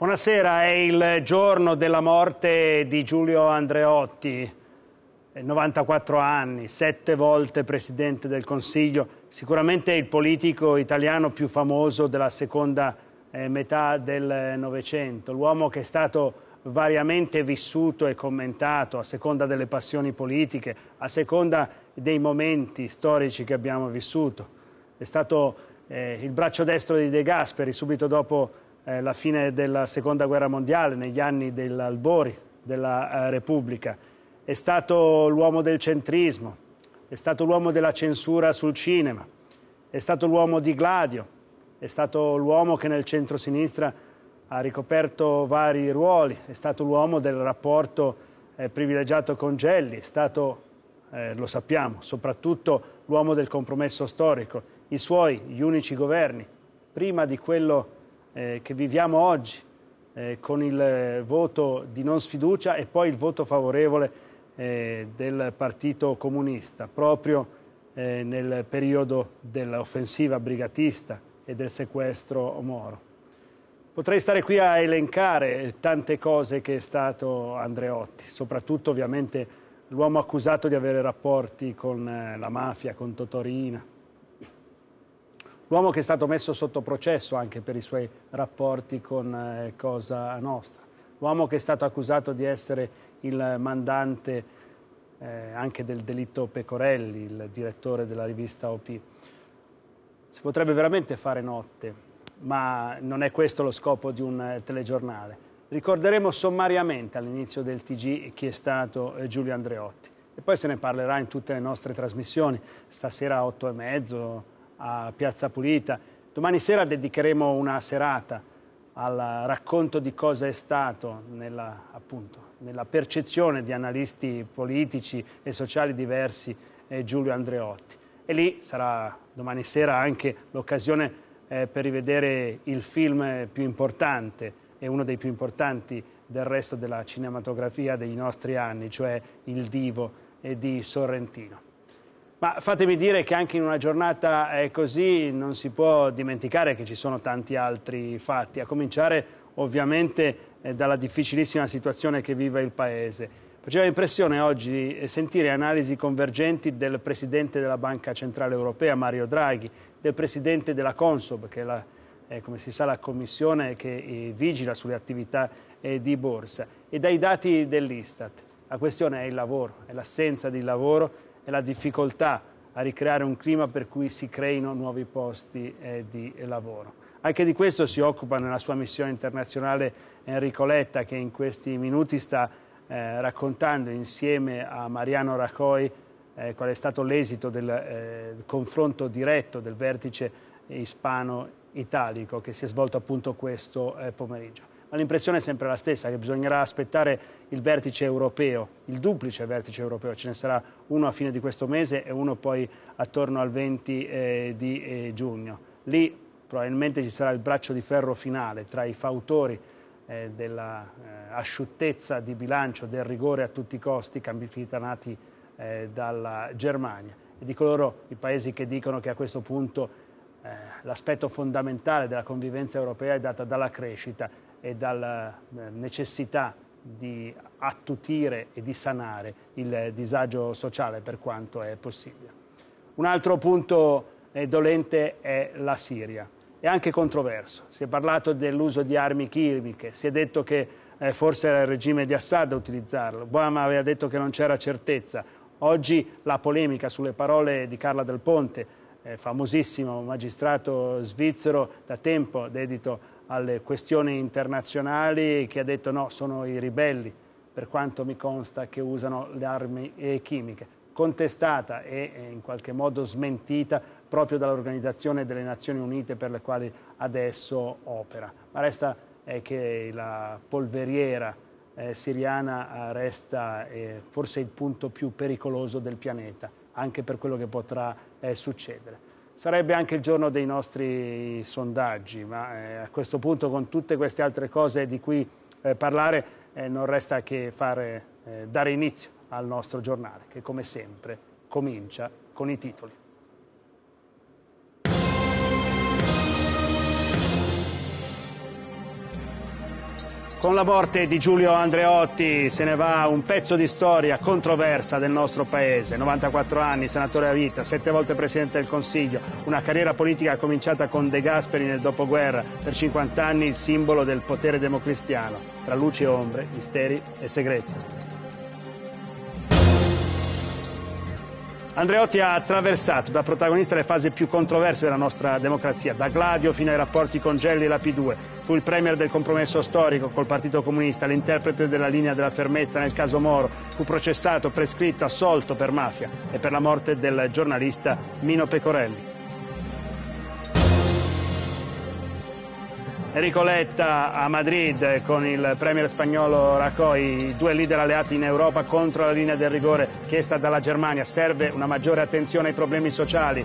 Buonasera, è il giorno della morte di Giulio Andreotti, 94 anni, sette volte presidente del Consiglio, sicuramente il politico italiano più famoso della seconda eh, metà del Novecento, l'uomo che è stato variamente vissuto e commentato a seconda delle passioni politiche, a seconda dei momenti storici che abbiamo vissuto. È stato eh, il braccio destro di De Gasperi subito dopo eh, la fine della Seconda Guerra Mondiale, negli anni dell'albori della eh, Repubblica. È stato l'uomo del centrismo, è stato l'uomo della censura sul cinema, è stato l'uomo di Gladio, è stato l'uomo che nel centro-sinistra ha ricoperto vari ruoli, è stato l'uomo del rapporto eh, privilegiato con Gelli, è stato, eh, lo sappiamo, soprattutto l'uomo del compromesso storico. I suoi, gli unici governi, prima di quello eh, che viviamo oggi eh, con il eh, voto di non sfiducia e poi il voto favorevole eh, del Partito Comunista, proprio eh, nel periodo dell'offensiva brigatista e del sequestro Moro. Potrei stare qui a elencare tante cose che è stato Andreotti, soprattutto ovviamente l'uomo accusato di avere rapporti con la mafia, con Totorina, L'uomo che è stato messo sotto processo anche per i suoi rapporti con eh, Cosa Nostra. L'uomo che è stato accusato di essere il mandante eh, anche del delitto Pecorelli, il direttore della rivista OP. Si potrebbe veramente fare notte, ma non è questo lo scopo di un eh, telegiornale. Ricorderemo sommariamente all'inizio del TG chi è stato eh, Giulio Andreotti e poi se ne parlerà in tutte le nostre trasmissioni, stasera a 8 e mezzo, a Piazza Pulita. Domani sera dedicheremo una serata al racconto di cosa è stato nella, appunto, nella percezione di analisti politici e sociali diversi eh, Giulio Andreotti. E lì sarà domani sera anche l'occasione eh, per rivedere il film più importante e uno dei più importanti del resto della cinematografia dei nostri anni, cioè Il Divo eh, di Sorrentino. Ma fatemi dire che anche in una giornata eh, così non si può dimenticare che ci sono tanti altri fatti, a cominciare ovviamente eh, dalla difficilissima situazione che vive il Paese. Faceva impressione oggi eh, sentire analisi convergenti del Presidente della Banca Centrale Europea, Mario Draghi, del Presidente della Consob, che è, la, è come si sa la commissione che vigila sulle attività di borsa, e dai dati dell'Istat. La questione è il lavoro, è l'assenza di lavoro e la difficoltà a ricreare un clima per cui si creino nuovi posti eh, di lavoro. Anche di questo si occupa nella sua missione internazionale Enrico Letta che in questi minuti sta eh, raccontando insieme a Mariano Racoi eh, qual è stato l'esito eh, del confronto diretto del vertice ispano-italico che si è svolto appunto questo eh, pomeriggio ma l'impressione è sempre la stessa, che bisognerà aspettare il vertice europeo, il duplice vertice europeo, ce ne sarà uno a fine di questo mese e uno poi attorno al 20 eh, di eh, giugno. Lì probabilmente ci sarà il braccio di ferro finale tra i fautori eh, dell'asciuttezza eh, di bilancio, del rigore a tutti i costi, cambifitanati eh, dalla Germania, e di coloro i paesi che dicono che a questo punto eh, l'aspetto fondamentale della convivenza europea è data dalla crescita e dalla eh, necessità di attutire e di sanare il disagio sociale per quanto è possibile. Un altro punto eh, dolente è la Siria. È anche controverso. Si è parlato dell'uso di armi chimiche, si è detto che eh, forse era il regime di Assad a utilizzarlo. Obama aveva detto che non c'era certezza. Oggi la polemica sulle parole di Carla Del Ponte, famosissimo magistrato svizzero da tempo dedito alle questioni internazionali che ha detto no, sono i ribelli, per quanto mi consta che usano le armi chimiche. Contestata e eh, in qualche modo smentita proprio dall'Organizzazione delle Nazioni Unite per le quali adesso opera. Ma resta eh, che la polveriera eh, siriana resta eh, forse il punto più pericoloso del pianeta, anche per quello che potrà succedere. Sarebbe anche il giorno dei nostri sondaggi, ma eh, a questo punto con tutte queste altre cose di cui eh, parlare eh, non resta che fare, eh, dare inizio al nostro giornale, che come sempre comincia con i titoli. Con la morte di Giulio Andreotti se ne va un pezzo di storia controversa del nostro paese. 94 anni, senatore a vita, sette volte presidente del Consiglio, una carriera politica cominciata con De Gasperi nel dopoguerra, per 50 anni il simbolo del potere democristiano, tra luci e ombre, misteri e segreti. Andreotti ha attraversato da protagonista le fasi più controverse della nostra democrazia, da Gladio fino ai rapporti con Gelli e la P2. Fu il premier del compromesso storico col Partito Comunista, l'interprete della linea della fermezza nel caso Moro. Fu processato, prescritto, assolto per mafia e per la morte del giornalista Mino Pecorelli. Enrico Letta a Madrid con il premier spagnolo Raccoi, due leader alleati in Europa contro la linea del rigore chiesta dalla Germania. Serve una maggiore attenzione ai problemi sociali,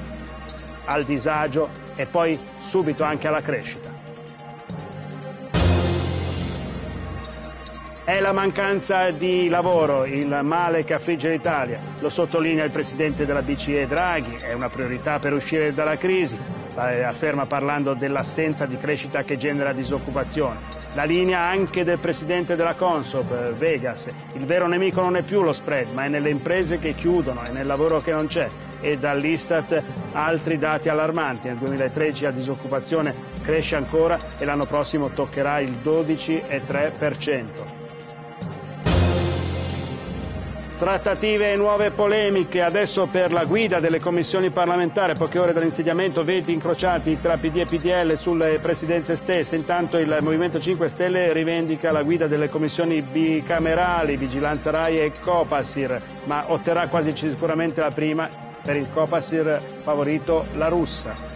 al disagio e poi subito anche alla crescita. È la mancanza di lavoro il male che affligge l'Italia, lo sottolinea il presidente della BCE Draghi, è una priorità per uscire dalla crisi. Eh, afferma parlando dell'assenza di crescita che genera disoccupazione. La linea anche del presidente della Consob, eh, Vegas. Il vero nemico non è più lo spread, ma è nelle imprese che chiudono, è nel lavoro che non c'è. E dall'Istat altri dati allarmanti. Nel 2013 la disoccupazione cresce ancora e l'anno prossimo toccherà il 12,3%. Trattative e nuove polemiche adesso per la guida delle commissioni parlamentari, poche ore dall'insediamento, veti incrociati tra PD e PDL sulle presidenze stesse. Intanto il Movimento 5 Stelle rivendica la guida delle commissioni bicamerali, Vigilanza Rai e Copasir, ma otterrà quasi sicuramente la prima per il Copasir favorito la russa.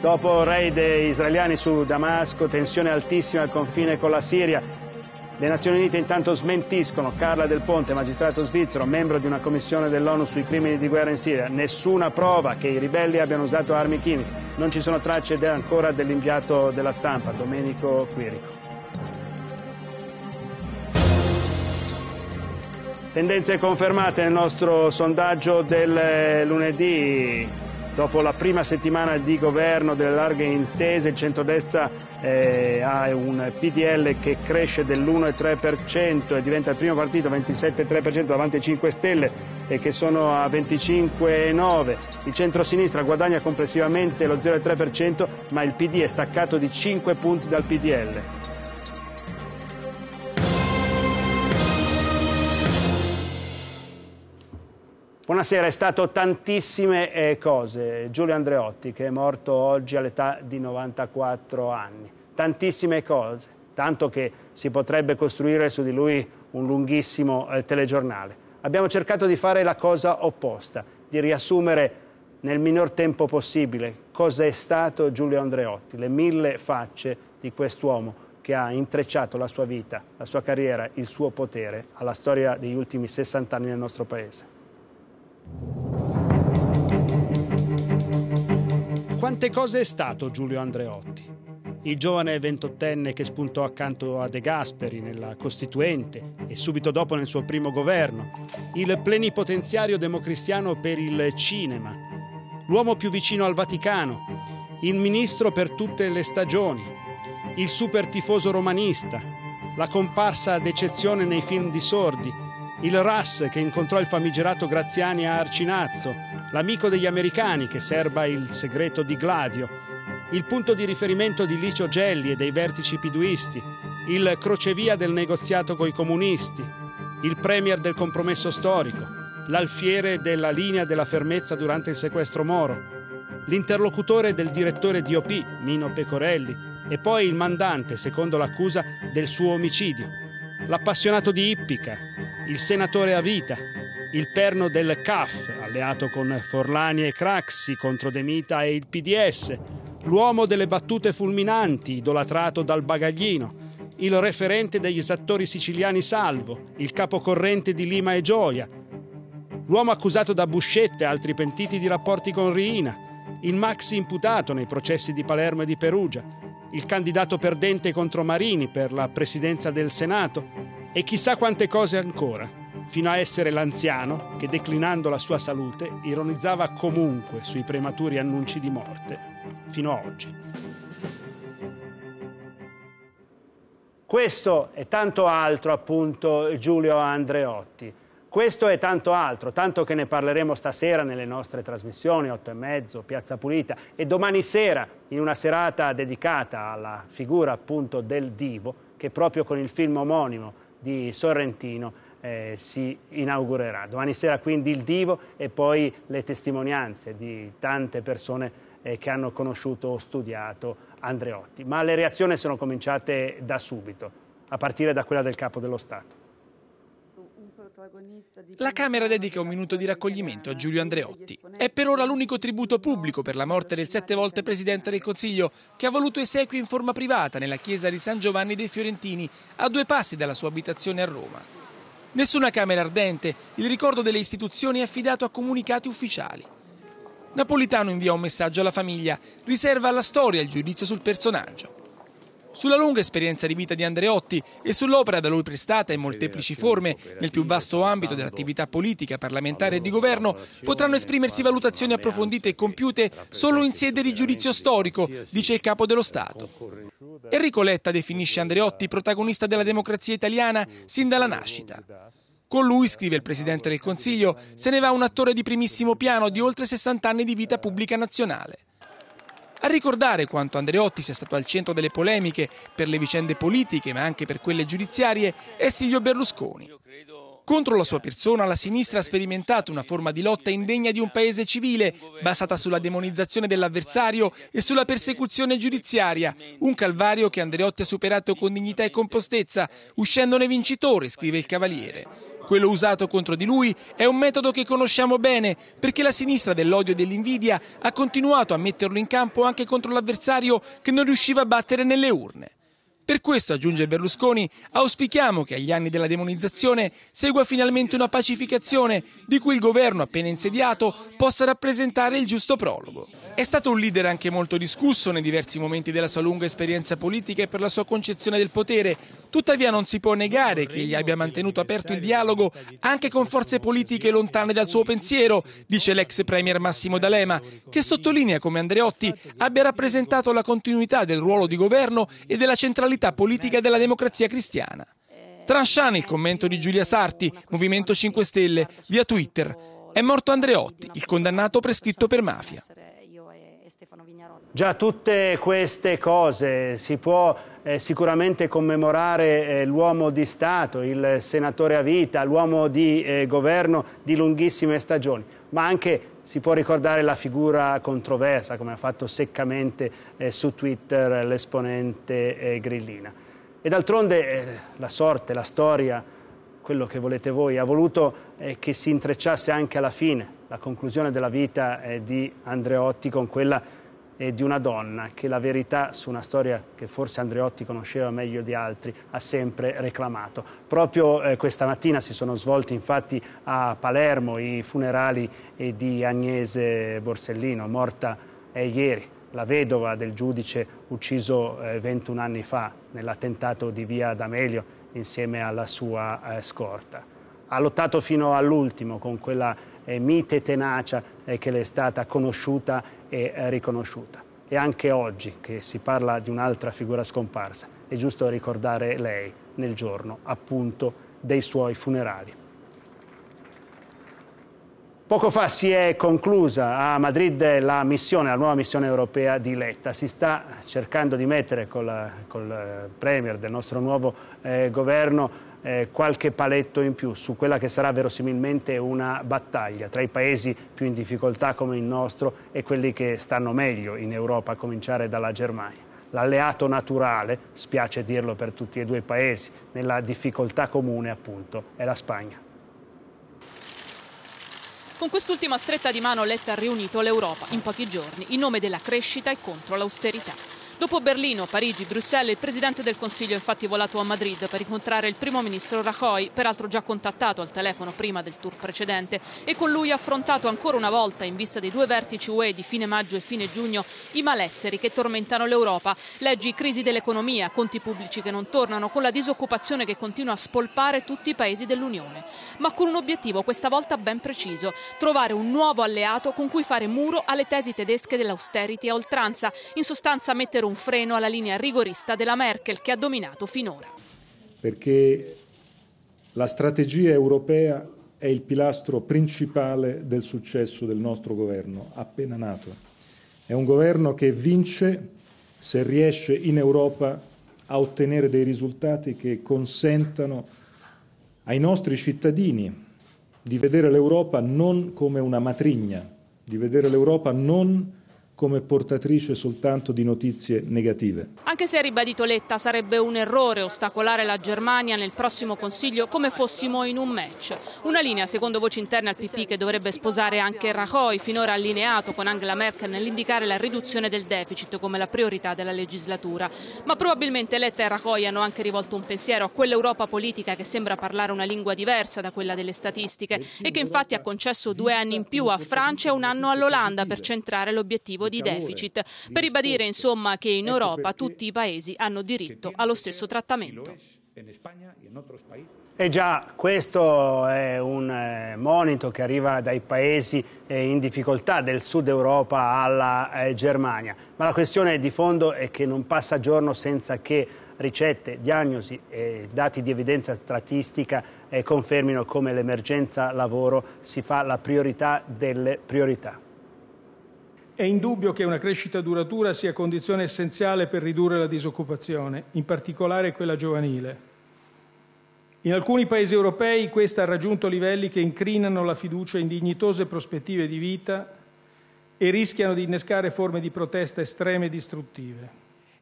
Dopo raid israeliani su Damasco, tensione altissima al confine con la Siria. Le Nazioni Unite intanto smentiscono Carla Del Ponte, magistrato svizzero, membro di una commissione dell'ONU sui crimini di guerra in Siria. Nessuna prova che i ribelli abbiano usato armi chimiche. Non ci sono tracce ancora dell'inviato della stampa, Domenico Quirico. Tendenze confermate nel nostro sondaggio del lunedì. Dopo la prima settimana di governo delle larghe intese, il centrodestra eh, ha un PDL che cresce dell'1,3% e diventa il primo partito, 27,3% davanti ai 5 Stelle eh, che sono a 25,9%. Il centrosinistra guadagna complessivamente lo 0,3% ma il PD è staccato di 5 punti dal PDL. Buonasera, è stato tantissime eh, cose. Giulio Andreotti che è morto oggi all'età di 94 anni. Tantissime cose, tanto che si potrebbe costruire su di lui un lunghissimo eh, telegiornale. Abbiamo cercato di fare la cosa opposta, di riassumere nel minor tempo possibile cosa è stato Giulio Andreotti, le mille facce di quest'uomo che ha intrecciato la sua vita, la sua carriera, il suo potere alla storia degli ultimi 60 anni nel nostro Paese. Quante cose è stato Giulio Andreotti? Il giovane ventottenne che spuntò accanto a De Gasperi nella Costituente e subito dopo nel suo primo governo, il plenipotenziario democristiano per il cinema, l'uomo più vicino al Vaticano, il ministro per tutte le stagioni, il super tifoso romanista, la comparsa ad eccezione nei film di sordi il RAS che incontrò il famigerato Graziani a Arcinazzo, l'amico degli americani che serba il segreto di Gladio, il punto di riferimento di Licio Gelli e dei vertici piduisti, il crocevia del negoziato coi comunisti, il premier del compromesso storico, l'alfiere della linea della fermezza durante il sequestro Moro, l'interlocutore del direttore di OP, Mino Pecorelli, e poi il mandante, secondo l'accusa, del suo omicidio, l'appassionato di ippica, il senatore a vita, il perno del CAF, alleato con Forlani e Craxi contro De Mita e il PDS, l'uomo delle battute fulminanti, idolatrato dal bagaglino, il referente degli esattori siciliani Salvo, il capocorrente di Lima e Gioia, l'uomo accusato da Buscetta e altri pentiti di rapporti con Riina, il maxi imputato nei processi di Palermo e di Perugia, il candidato perdente contro Marini per la presidenza del Senato, e chissà quante cose ancora, fino a essere l'anziano che, declinando la sua salute, ironizzava comunque sui prematuri annunci di morte, fino a oggi. Questo è tanto altro, appunto, Giulio Andreotti. Questo è tanto altro, tanto che ne parleremo stasera nelle nostre trasmissioni, 8 e mezzo, Piazza Pulita, e domani sera in una serata dedicata alla figura appunto del divo, che proprio con il film omonimo di Sorrentino eh, si inaugurerà. Domani sera quindi il divo e poi le testimonianze di tante persone eh, che hanno conosciuto o studiato Andreotti. Ma le reazioni sono cominciate da subito, a partire da quella del Capo dello Stato. La Camera dedica un minuto di raccoglimento a Giulio Andreotti. È per ora l'unico tributo pubblico per la morte del sette volte Presidente del Consiglio, che ha voluto esequio in forma privata nella chiesa di San Giovanni dei Fiorentini, a due passi dalla sua abitazione a Roma. Nessuna Camera ardente, il ricordo delle istituzioni è affidato a comunicati ufficiali. Napolitano invia un messaggio alla famiglia, riserva alla storia il giudizio sul personaggio. Sulla lunga esperienza di vita di Andreotti e sull'opera da lui prestata in molteplici forme nel più vasto ambito dell'attività politica, parlamentare e di governo, potranno esprimersi valutazioni approfondite e compiute solo in sede di giudizio storico, dice il capo dello Stato. Enrico Letta definisce Andreotti protagonista della democrazia italiana sin dalla nascita. Con lui, scrive il Presidente del Consiglio, se ne va un attore di primissimo piano di oltre 60 anni di vita pubblica nazionale. A ricordare quanto Andreotti sia stato al centro delle polemiche per le vicende politiche ma anche per quelle giudiziarie è Silvio Berlusconi. Contro la sua persona la sinistra ha sperimentato una forma di lotta indegna di un paese civile, basata sulla demonizzazione dell'avversario e sulla persecuzione giudiziaria, un calvario che Andreotti ha superato con dignità e compostezza, uscendone vincitore, scrive il Cavaliere. Quello usato contro di lui è un metodo che conosciamo bene, perché la sinistra dell'odio e dell'invidia ha continuato a metterlo in campo anche contro l'avversario che non riusciva a battere nelle urne. Per questo, aggiunge Berlusconi, auspichiamo che agli anni della demonizzazione segua finalmente una pacificazione di cui il governo appena insediato possa rappresentare il giusto prologo. È stato un leader anche molto discusso nei diversi momenti della sua lunga esperienza politica e per la sua concezione del potere, tuttavia non si può negare che egli abbia mantenuto aperto il dialogo anche con forze politiche lontane dal suo pensiero, dice l'ex premier Massimo D'Alema, che sottolinea come Andreotti abbia rappresentato la continuità del ruolo di governo e della centralità l'attualità politica della democrazia cristiana. Trasciane il commento di Giulia Sarti, Movimento 5 Stelle, via Twitter. È morto Andreotti, il condannato prescritto per mafia. Già tutte queste cose si può eh, sicuramente commemorare eh, l'uomo di Stato, il senatore a vita, l'uomo di eh, governo di lunghissime stagioni, ma anche si può ricordare la figura controversa, come ha fatto seccamente eh, su Twitter eh, l'esponente eh, Grillina. E d'altronde eh, la sorte, la storia, quello che volete voi, ha voluto eh, che si intrecciasse anche alla fine la conclusione della vita eh, di Andreotti con quella e di una donna che la verità su una storia che forse Andreotti conosceva meglio di altri ha sempre reclamato. Proprio eh, questa mattina si sono svolti infatti a Palermo i funerali eh, di Agnese Borsellino, morta eh, ieri, la vedova del giudice ucciso 21 eh, anni fa nell'attentato di Via D'Amelio insieme alla sua eh, scorta. Ha lottato fino all'ultimo con quella mite tenacia che le è stata conosciuta e eh, riconosciuta. E anche oggi che si parla di un'altra figura scomparsa, è giusto ricordare lei nel giorno appunto dei suoi funerali. Poco fa si è conclusa a Madrid la missione, la nuova missione europea di Letta. Si sta cercando di mettere col, col eh, Premier del nostro nuovo eh, governo eh, qualche paletto in più su quella che sarà verosimilmente una battaglia tra i paesi più in difficoltà come il nostro e quelli che stanno meglio in Europa, a cominciare dalla Germania l'alleato naturale, spiace dirlo per tutti e due i paesi, nella difficoltà comune appunto, è la Spagna. Con quest'ultima stretta di mano Letta ha riunito l'Europa in pochi giorni in nome della crescita e contro l'austerità. Dopo Berlino, Parigi, Bruxelles, il Presidente del Consiglio è infatti volato a Madrid per incontrare il Primo Ministro Rajoy, peraltro già contattato al telefono prima del tour precedente, e con lui affrontato ancora una volta, in vista dei due vertici UE di fine maggio e fine giugno, i malesseri che tormentano l'Europa. Leggi crisi dell'economia, conti pubblici che non tornano, con la disoccupazione che continua a spolpare tutti i paesi dell'Unione. Ma con un obiettivo questa volta ben preciso, trovare un nuovo alleato con cui fare muro alle tesi tedesche dell'austerity a oltranza, in sostanza mettere un freno alla linea rigorista della Merkel che ha dominato finora. Perché la strategia europea è il pilastro principale del successo del nostro governo, appena nato. È un governo che vince se riesce in Europa a ottenere dei risultati che consentano ai nostri cittadini di vedere l'Europa non come una matrigna, di vedere l'Europa non come come portatrice soltanto di notizie negative. Anche se ha ribadito Letta sarebbe un errore ostacolare la Germania nel prossimo Consiglio come fossimo in un match. Una linea, secondo voci interne al PP, che dovrebbe sposare anche Rajoy, finora allineato con Angela Merkel nell'indicare la riduzione del deficit come la priorità della legislatura. Ma probabilmente Letta e Rajoy hanno anche rivolto un pensiero a quell'Europa politica che sembra parlare una lingua diversa da quella delle statistiche e che infatti ha concesso due anni in più a Francia e un anno all'Olanda per centrare l'obiettivo di deficit, per ribadire insomma che in ecco Europa tutti i paesi hanno diritto allo stesso trattamento. E eh già, questo è un eh, monito che arriva dai paesi eh, in difficoltà del sud Europa alla Germania. Ma la questione di fondo è che non passa giorno senza che ricette, diagnosi e dati di evidenza statistica confermino come l'emergenza lavoro si fa la priorità delle priorità. È indubbio che una crescita duratura sia condizione essenziale per ridurre la disoccupazione, in particolare quella giovanile. In alcuni Paesi europei questa ha raggiunto livelli che incrinano la fiducia in dignitose prospettive di vita e rischiano di innescare forme di protesta estreme e distruttive.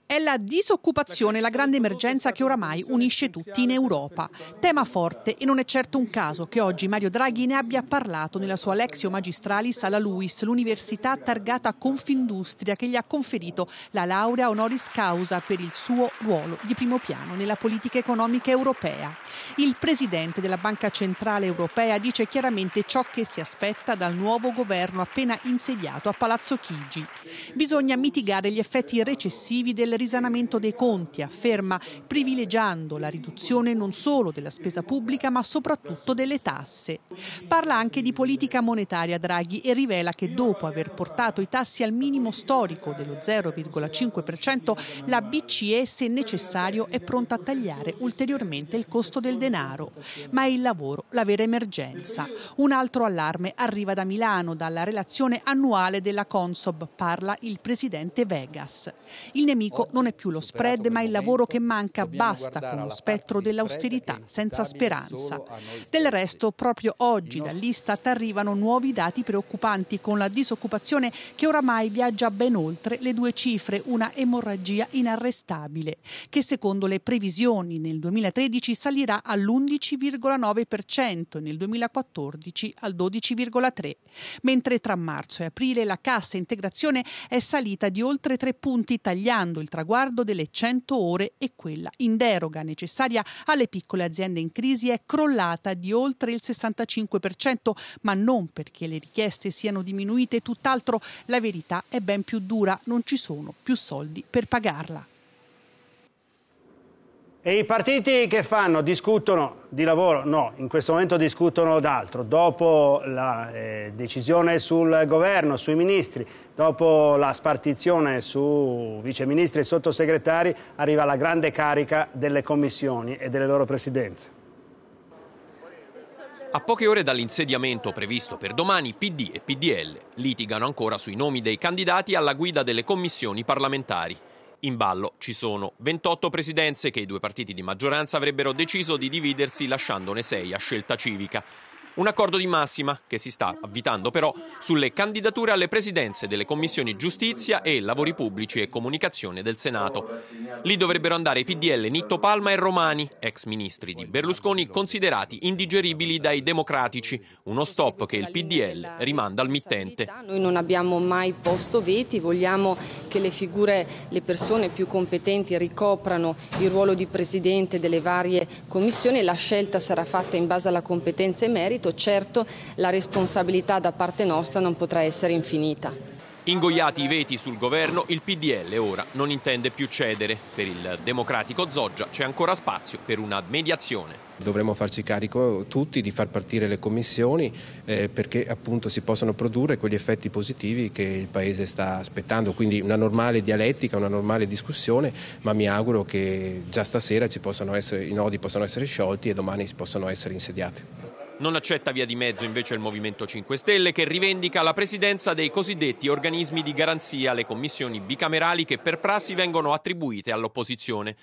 È la disoccupazione la grande emergenza che oramai unisce tutti in Europa. Tema forte e non è certo un caso che oggi Mario Draghi ne abbia parlato nella sua Lexio Magistralis alla LUIS, l'università targata Confindustria che gli ha conferito la laurea honoris causa per il suo ruolo di primo piano nella politica economica europea. Il presidente della Banca Centrale Europea dice chiaramente ciò che si aspetta dal nuovo governo appena insediato a Palazzo Chigi. Bisogna mitigare gli effetti recessivi delle risanamento dei conti, afferma, privilegiando la riduzione non solo della spesa pubblica ma soprattutto delle tasse. Parla anche di politica monetaria Draghi e rivela che dopo aver portato i tassi al minimo storico dello 0,5%, la BCE, se necessario, è pronta a tagliare ulteriormente il costo del denaro. Ma è il lavoro la vera emergenza. Un altro allarme arriva da Milano, dalla relazione annuale della Consob, parla il presidente Vegas. Il nemico non è più lo spread, ma il lavoro che manca. Basta con lo spettro dell'austerità, senza speranza. Del resto, proprio oggi dall'Istat arrivano nuovi dati preoccupanti con la disoccupazione che oramai viaggia ben oltre le due cifre, una emorragia inarrestabile, che secondo le previsioni nel 2013 salirà all'11,9% e nel 2014 al 12,3%, mentre tra marzo e aprile la cassa integrazione è salita di oltre 3 punti tagliando il traguardo delle 100 ore e quella in deroga necessaria alle piccole aziende in crisi è crollata di oltre il 65%, ma non perché le richieste siano diminuite, tutt'altro la verità è ben più dura, non ci sono più soldi per pagarla. E i partiti che fanno? Discutono di lavoro? No, in questo momento discutono d'altro. Dopo la eh, decisione sul governo, sui ministri, dopo la spartizione su viceministri e sottosegretari, arriva la grande carica delle commissioni e delle loro presidenze. A poche ore dall'insediamento previsto per domani, PD e PDL litigano ancora sui nomi dei candidati alla guida delle commissioni parlamentari. In ballo ci sono 28 presidenze che i due partiti di maggioranza avrebbero deciso di dividersi lasciandone 6 a scelta civica. Un accordo di massima che si sta avvitando però sulle candidature alle presidenze delle commissioni giustizia e lavori pubblici e comunicazione del Senato. Lì dovrebbero andare i PDL Nitto Palma e Romani, ex ministri di Berlusconi, considerati indigeribili dai democratici, uno stop che il PDL rimanda al mittente. Noi non abbiamo mai posto veti, vogliamo che le figure, le persone più competenti ricoprano il ruolo di presidente delle varie commissioni, la scelta sarà fatta in base alla competenza e merito tutto, certo la responsabilità da parte nostra non potrà essere infinita. Ingoiati i veti sul governo, il PDL ora non intende più cedere. Per il democratico Zoggia c'è ancora spazio per una mediazione. Dovremmo farci carico tutti di far partire le commissioni eh, perché appunto si possano produrre quegli effetti positivi che il Paese sta aspettando, quindi una normale dialettica, una normale discussione, ma mi auguro che già stasera essere, i nodi possano essere sciolti e domani possano essere insediati. Non accetta via di mezzo invece il Movimento 5 Stelle che rivendica la presidenza dei cosiddetti organismi di garanzia, le commissioni bicamerali che per prassi vengono attribuite all'opposizione.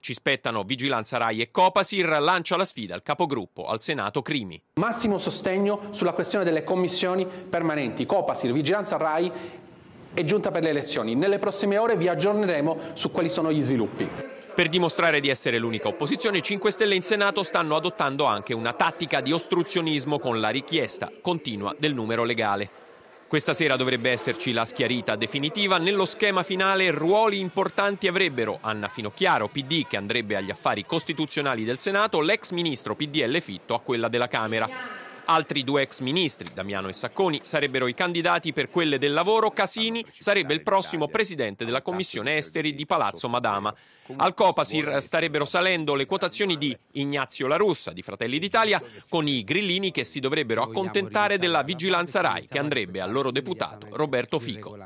Ci spettano Vigilanza Rai e Copasir, lancia la sfida al capogruppo al Senato Crimi. Massimo sostegno sulla questione delle commissioni permanenti. Copasir, Vigilanza Rai è giunta per le elezioni. Nelle prossime ore vi aggiorneremo su quali sono gli sviluppi. Per dimostrare di essere l'unica opposizione, 5 Stelle in Senato stanno adottando anche una tattica di ostruzionismo con la richiesta continua del numero legale. Questa sera dovrebbe esserci la schiarita definitiva. Nello schema finale ruoli importanti avrebbero Anna Finocchiaro, PD, che andrebbe agli affari costituzionali del Senato, l'ex ministro PDL Fitto a quella della Camera. Altri due ex ministri, Damiano e Sacconi, sarebbero i candidati per quelle del lavoro. Casini sarebbe il prossimo presidente della Commissione Esteri di Palazzo Madama. Al Copasir starebbero salendo le quotazioni di Ignazio La Russa di Fratelli d'Italia con i grillini che si dovrebbero accontentare della vigilanza RAI che andrebbe al loro deputato Roberto Fico.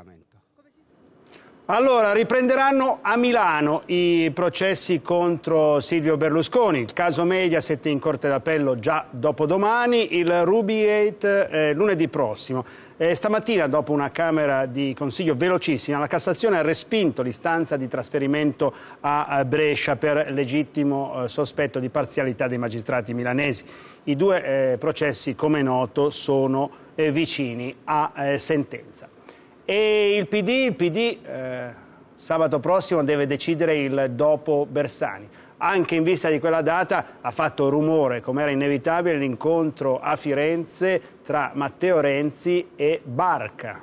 Allora, riprenderanno a Milano i processi contro Silvio Berlusconi, il caso Mediaset in Corte d'Appello già dopodomani, il Rubiate eh, lunedì prossimo. Eh, stamattina, dopo una Camera di Consiglio velocissima, la Cassazione ha respinto l'istanza di trasferimento a Brescia per legittimo eh, sospetto di parzialità dei magistrati milanesi. I due eh, processi, come noto, sono eh, vicini a eh, sentenza. E il PD, il PD eh, sabato prossimo deve decidere il dopo Bersani. Anche in vista di quella data ha fatto rumore, come era inevitabile, l'incontro a Firenze tra Matteo Renzi e Barca.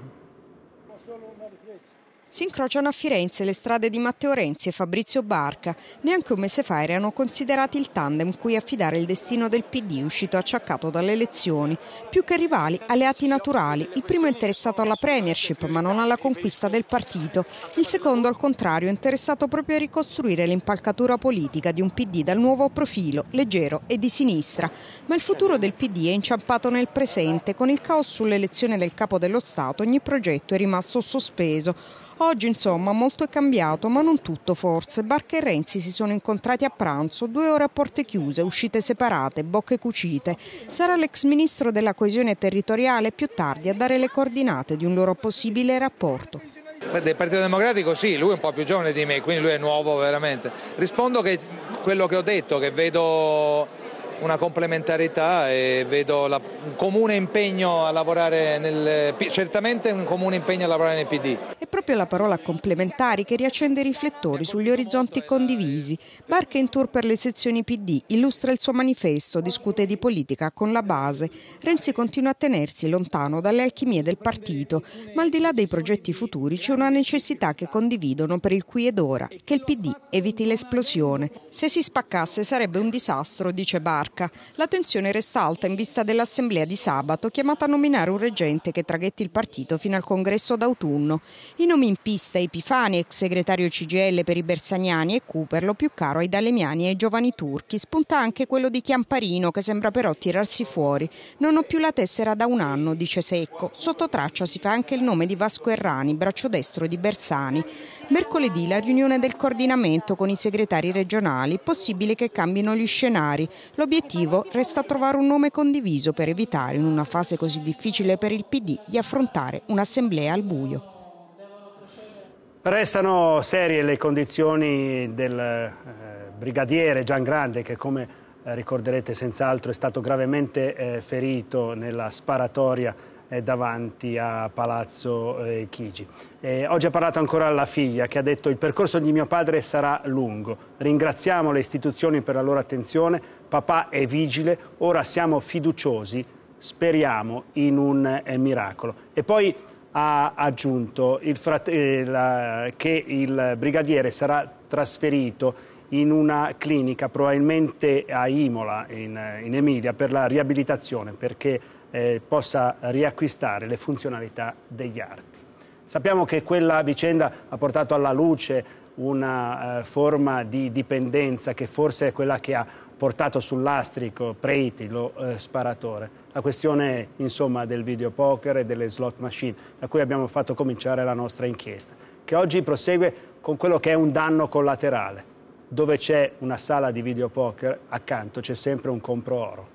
Si incrociano a Firenze le strade di Matteo Renzi e Fabrizio Barca. Neanche un mese fa erano considerati il tandem cui affidare il destino del PD uscito acciaccato dalle elezioni. Più che rivali, alleati naturali. Il primo è interessato alla premiership ma non alla conquista del partito. Il secondo al contrario è interessato proprio a ricostruire l'impalcatura politica di un PD dal nuovo profilo, leggero e di sinistra. Ma il futuro del PD è inciampato nel presente. Con il caos sull'elezione del capo dello Stato ogni progetto è rimasto sospeso. Oggi insomma molto è cambiato, ma non tutto forse. Barca e Renzi si sono incontrati a pranzo, due ore a porte chiuse, uscite separate, bocche cucite. Sarà l'ex ministro della coesione territoriale più tardi a dare le coordinate di un loro possibile rapporto. Del Partito Democratico sì, lui è un po' più giovane di me, quindi lui è nuovo veramente. Rispondo che quello che ho detto, che vedo una complementarità e vedo la, un comune impegno a lavorare nel certamente un comune impegno a lavorare nel PD. È proprio la parola complementari che riaccende i riflettori sugli orizzonti condivisi. Barca in tour per le sezioni PD, illustra il suo manifesto, discute di politica con la base. Renzi continua a tenersi lontano dalle alchimie del partito, ma al di là dei progetti futuri c'è una necessità che condividono per il qui ed ora, che il PD eviti l'esplosione. Se si spaccasse sarebbe un disastro, dice Barca monarca. La tensione resta alta in vista dell'assemblea di sabato, chiamata a nominare un reggente che traghetti il partito fino al congresso d'autunno. I nomi in pista Epifani, ex segretario CGL per i Bersaniani e Cooper, lo più caro ai Dalemiani e ai giovani turchi. Spunta anche quello di Chiamparino, che sembra però tirarsi fuori. Non ho più la tessera da un anno, dice Secco. Sotto traccia si fa anche il nome di Vasco Errani, braccio destro di Bersani. Mercoledì la riunione del coordinamento con i segretari regionali, possibile che cambino gli scenari. L'obiettivo L'obiettivo resta trovare un nome condiviso per evitare, in una fase così difficile per il PD, di affrontare un'assemblea al buio. Restano serie le condizioni del eh, brigadiere Gian Grande che come eh, ricorderete senz'altro è stato gravemente eh, ferito nella sparatoria eh, davanti a Palazzo eh, Chigi. oggi ha parlato ancora la figlia che ha detto il percorso di mio padre sarà lungo. Ringraziamo le istituzioni per la loro attenzione, Papà è vigile, ora siamo fiduciosi, speriamo in un eh, miracolo. E poi ha aggiunto il frate, eh, la, che il brigadiere sarà trasferito in una clinica, probabilmente a Imola, in, eh, in Emilia, per la riabilitazione, perché eh, possa riacquistare le funzionalità degli arti. Sappiamo che quella vicenda ha portato alla luce una eh, forma di dipendenza che forse è quella che ha portato sull'astrico Preiti, lo eh, sparatore. La questione insomma, del videopoker e delle slot machine, da cui abbiamo fatto cominciare la nostra inchiesta, che oggi prosegue con quello che è un danno collaterale. Dove c'è una sala di videopoker, accanto c'è sempre un compro oro.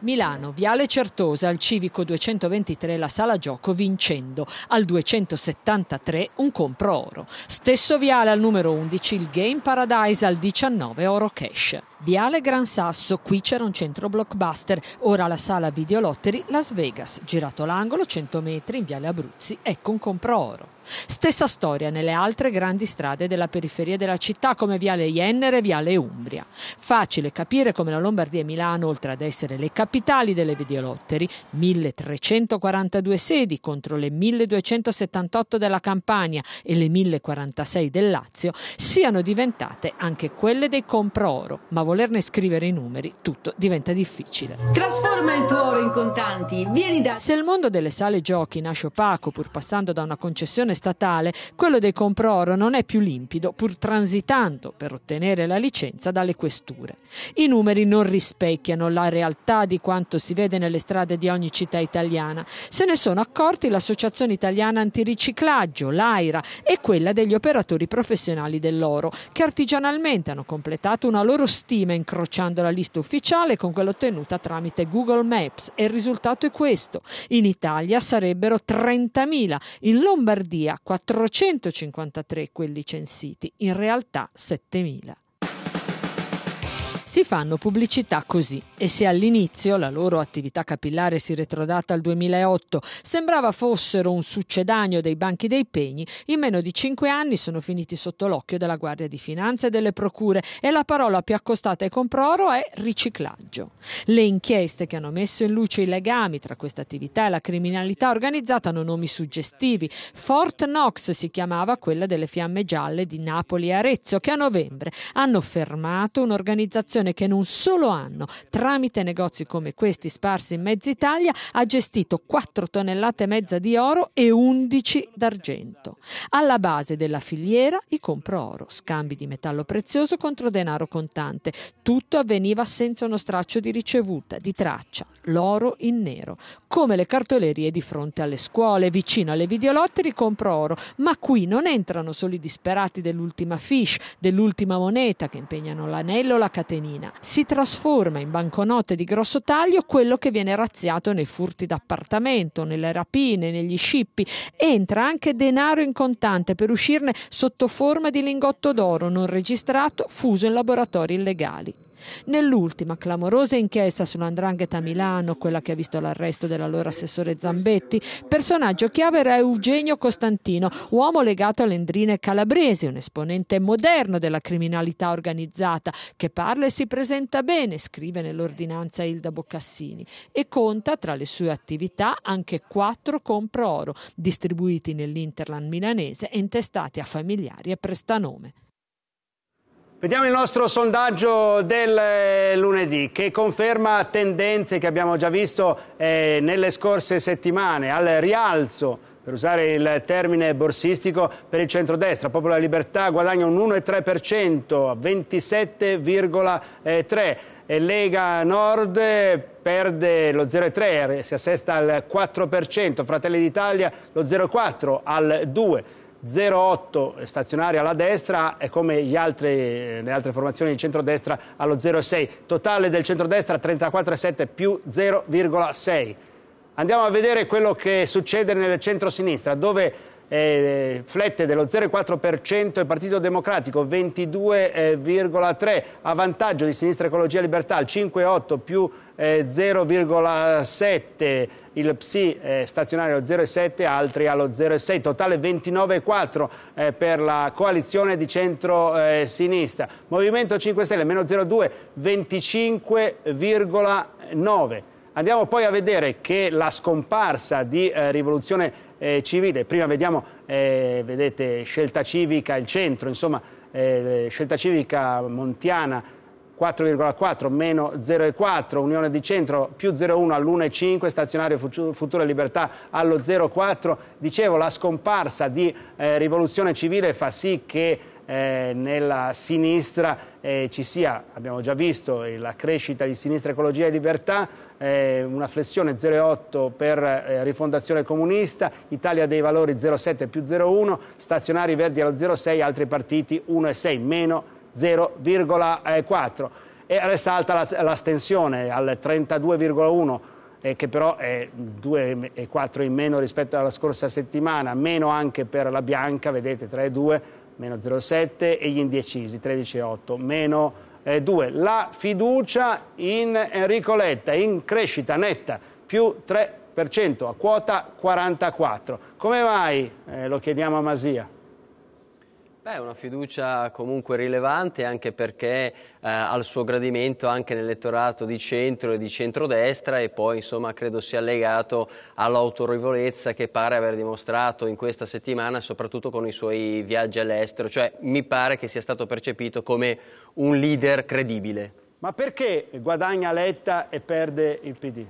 Milano, Viale Certosa, al Civico 223 la sala gioco vincendo, al 273 un compro oro. Stesso Viale al numero 11 il Game Paradise, al 19 oro cash. Viale Gran Sasso, qui c'era un centro blockbuster, ora la sala Videolotteri Las Vegas. Girato l'angolo, 100 metri, in Viale Abruzzi, ecco un compro oro. Stessa storia nelle altre grandi strade della periferia della città come Viale Iennere e Viale Umbria. Facile capire come la Lombardia e Milano, oltre ad essere le capitali delle videolotteri, 1342 sedi contro le 1278 della Campania e le 1046 del Lazio, siano diventate anche quelle dei compro oro, ma volerne scrivere i numeri, tutto diventa difficile. Trasforma il tuo oro in contanti, vieni da... Se il mondo delle sale giochi nasce opaco pur passando da una concessione statale, quello dei comproro non è più limpido pur transitando per ottenere la licenza dalle questure. I numeri non rispecchiano la realtà di quanto si vede nelle strade di ogni città italiana. Se ne sono accorti l'Associazione Italiana Antiriciclaggio, l'AIRA, e quella degli operatori professionali dell'oro, che artigianalmente hanno completato una loro stima stime incrociando la lista ufficiale con quella ottenuta tramite Google Maps e il risultato è questo. In Italia sarebbero 30.000, in Lombardia 453 quelli censiti, in realtà 7.000 si fanno pubblicità così. E se all'inizio la loro attività capillare si retrodata al 2008 sembrava fossero un succedaneo dei banchi dei pegni, in meno di cinque anni sono finiti sotto l'occhio della Guardia di Finanza e delle procure e la parola più accostata ai comproro è riciclaggio. Le inchieste che hanno messo in luce i legami tra questa attività e la criminalità organizzata hanno nomi suggestivi. Fort Knox si chiamava quella delle fiamme gialle di Napoli e Arezzo che a novembre hanno fermato un'organizzazione persone che in un solo anno, tramite negozi come questi sparsi in mezza Italia, ha gestito 4 tonnellate e mezza di oro e 11 d'argento. Alla base della filiera i compro oro, scambi di metallo prezioso contro denaro contante. Tutto avveniva senza uno straccio di ricevuta, di traccia, l'oro in nero, come le cartolerie di fronte alle scuole, vicino alle videolotte ricompro oro, ma qui non entrano solo i disperati dell'ultima fish, dell'ultima moneta che impegnano l'anello o la catenina cittadina. Si trasforma in banconote di grosso taglio quello che viene razziato nei furti d'appartamento, nelle rapine, negli scippi. Entra anche denaro in contante per uscirne sotto forma di lingotto d'oro non registrato fuso in laboratori illegali. Nell'ultima clamorosa inchiesta sull'andrangheta Milano, quella che ha visto l'arresto dell'allora assessore Zambetti, personaggio chiave era Eugenio Costantino, uomo legato alle endrine calabrese, un esponente moderno della criminalità organizzata, che parla e si presenta bene, scrive nell'ordinanza Ilda Boccassini, e conta tra le sue attività anche quattro compro oro, distribuiti nell'Interland milanese e intestati a familiari e prestanome. Vediamo il nostro sondaggio del eh, lunedì che conferma tendenze che abbiamo già visto eh, nelle scorse settimane al rialzo per usare il termine borsistico, per il centrodestra. Popolo della Libertà guadagna un 1,3%, a 27,3%. Lega Nord eh, perde lo 0,3%, si assesta al 4%, Fratelli d'Italia lo 0,4% al 2%. 0,8 stazionaria alla destra e come altri, eh, le altre formazioni di centrodestra allo 0,6. Totale del centrodestra 34,7 più 0,6. Andiamo a vedere quello che succede nel centro-sinistra, dove eh, flette dello 0,4% il Partito Democratico, 22,3% a vantaggio di Sinistra Ecologia Libertà, il 5,8% più 0,7, il PSI stazionario 0,7, altri allo 0,6, totale 29,4 eh, per la coalizione di centro-sinistra. Eh, Movimento 5 Stelle meno 0,2, 25,9. Andiamo poi a vedere che la scomparsa di eh, rivoluzione civile, prima vediamo, vedete, scelta civica, il centro, insomma, scelta civica montiana, 4,4 meno 0,4, Unione di Centro più 0,1 all'1,5, Stazionario Futura Libertà allo 0,4. Dicevo, la scomparsa di eh, Rivoluzione Civile fa sì che eh, nella sinistra eh, ci sia, abbiamo già visto, eh, la crescita di Sinistra Ecologia e Libertà, eh, una flessione 0,8 per eh, rifondazione comunista, Italia dei Valori 0,7 più 0,1, Stazionari Verdi allo 0,6, altri partiti 1,6 meno 0,4 e risalta stensione al 32,1 eh, che però è 2,4 in meno rispetto alla scorsa settimana, meno anche per la bianca, vedete 3,2, meno 0,7 e gli indecisi 13,8, meno 2. Eh, la fiducia in Enrico Letta in crescita netta, più 3% a quota 44. Come mai? Eh, lo chiediamo a Masia. Beh, una fiducia comunque rilevante anche perché eh, al suo gradimento anche nell'elettorato di centro e di centrodestra e poi insomma credo sia legato all'autorevolezza che pare aver dimostrato in questa settimana soprattutto con i suoi viaggi all'estero, cioè mi pare che sia stato percepito come un leader credibile. Ma perché guadagna Letta e perde il PD?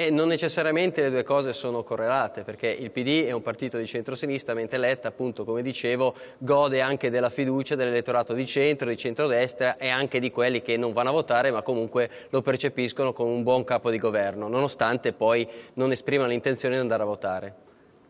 E non necessariamente le due cose sono correlate, perché il PD è un partito di centrosinistra, mentre Letta, appunto, come dicevo, gode anche della fiducia dell'elettorato di centro, di centrodestra e anche di quelli che non vanno a votare, ma comunque lo percepiscono come un buon capo di governo, nonostante poi non esprimano l'intenzione di andare a votare.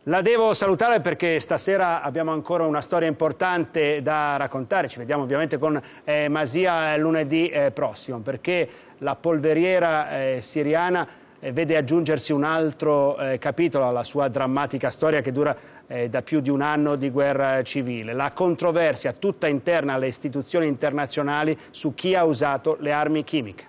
La devo salutare perché stasera abbiamo ancora una storia importante da raccontare. Ci vediamo ovviamente con eh, Masia lunedì eh, prossimo, perché la polveriera eh, siriana eh, vede aggiungersi un altro eh, capitolo alla sua drammatica storia che dura eh, da più di un anno di guerra civile. La controversia tutta interna alle istituzioni internazionali su chi ha usato le armi chimiche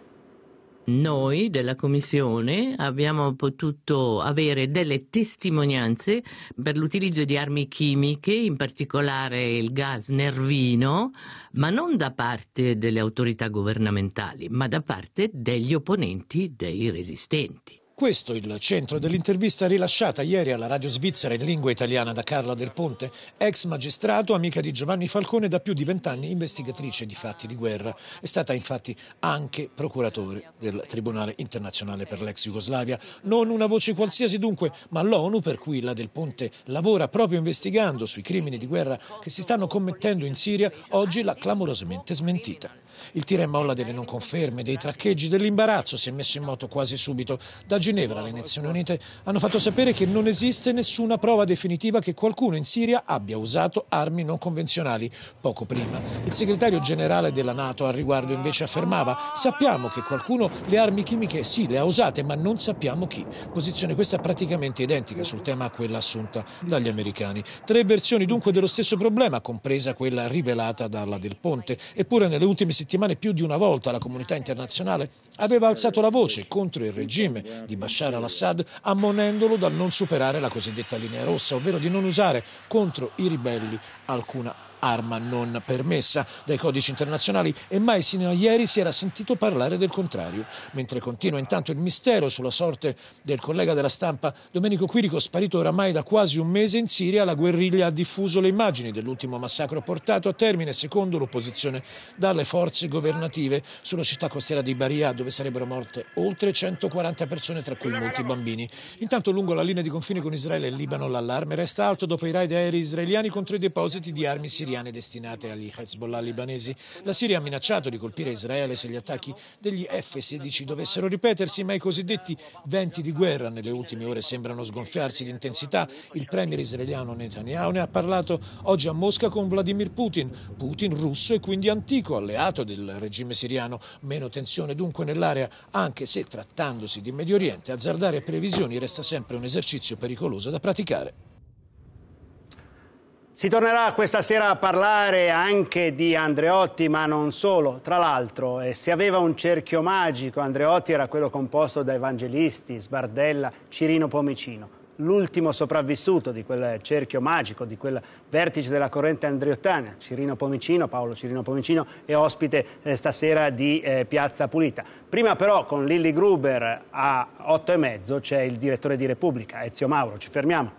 noi della Commissione abbiamo potuto avere delle testimonianze per l'utilizzo di armi chimiche, in particolare il gas nervino, ma non da parte delle autorità governamentali, ma da parte degli opponenti dei resistenti. Questo il centro dell'intervista rilasciata ieri alla radio svizzera in lingua italiana da Carla Del Ponte, ex magistrato, amica di Giovanni Falcone, da più di vent'anni investigatrice di fatti di guerra. È stata infatti anche procuratore del Tribunale internazionale per l'ex Jugoslavia. Non una voce qualsiasi dunque, ma l'ONU per cui la Del Ponte lavora proprio investigando sui crimini di guerra che si stanno commettendo in Siria, oggi l'ha clamorosamente smentita. Il tira e molla delle non conferme, dei traccheggi, dell'imbarazzo si è messo in moto quasi subito. Da Ginevra le Nazioni Unite hanno fatto sapere che non esiste nessuna prova definitiva che qualcuno in Siria abbia usato armi non convenzionali poco prima. Il segretario generale della Nato al riguardo invece affermava sappiamo che qualcuno le armi chimiche sì le ha usate ma non sappiamo chi. Posizione questa praticamente identica sul tema a quella assunta dagli americani. Tre versioni dunque dello stesso problema, compresa quella rivelata dalla Del Ponte. Eppure nelle ultime settimane settimane più di una volta la comunità internazionale aveva alzato la voce contro il regime di Bashar al-Assad ammonendolo dal non superare la cosiddetta linea rossa, ovvero di non usare contro i ribelli alcuna arma arma non permessa dai codici internazionali e mai sino a ieri si era sentito parlare del contrario. Mentre continua intanto il mistero sulla sorte del collega della stampa Domenico Quirico, sparito oramai da quasi un mese in Siria, la guerriglia ha diffuso le immagini dell'ultimo massacro portato a termine secondo l'opposizione dalle forze governative sulla città costiera di Bariya dove sarebbero morte oltre 140 persone tra cui molti bambini. Intanto lungo la linea di confine con Israele e Libano l'allarme resta alto dopo i raid aerei israeliani contro i depositi di armi siriane siriane destinate agli Hezbollah libanesi. La Siria ha minacciato di colpire Israele se gli attacchi degli F-16 dovessero ripetersi, ma i cosiddetti venti di guerra nelle ultime ore sembrano sgonfiarsi di intensità. Il premier israeliano Netanyahu ne ha parlato oggi a Mosca con Vladimir Putin, Putin russo e quindi antico alleato del regime siriano. Meno tensione dunque nell'area, anche se trattandosi di Medio Oriente, azzardare previsioni resta sempre un esercizio pericoloso da praticare. Si tornerà questa sera a parlare anche di Andreotti, ma non solo. Tra l'altro, eh, se aveva un cerchio magico, Andreotti era quello composto da Evangelisti, Sbardella, Cirino Pomicino. L'ultimo sopravvissuto di quel cerchio magico, di quel vertice della corrente andreottana, Cirino Pomicino, Paolo Cirino Pomicino, è ospite eh, stasera di eh, Piazza Pulita. Prima però con Lilli Gruber a 8 e mezzo c'è il direttore di Repubblica, Ezio Mauro. Ci fermiamo.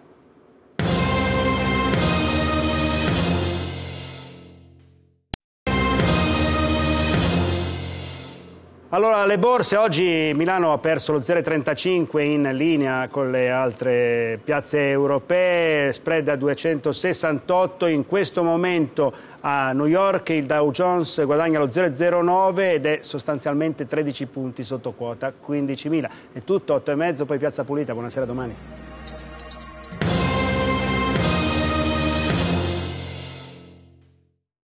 Allora, le borse oggi Milano ha perso lo 0,35 in linea con le altre piazze europee, spread a 268, in questo momento a New York il Dow Jones guadagna lo 0,09 ed è sostanzialmente 13 punti sotto quota, 15.000. È tutto, 8,5, poi Piazza Pulita, buonasera domani.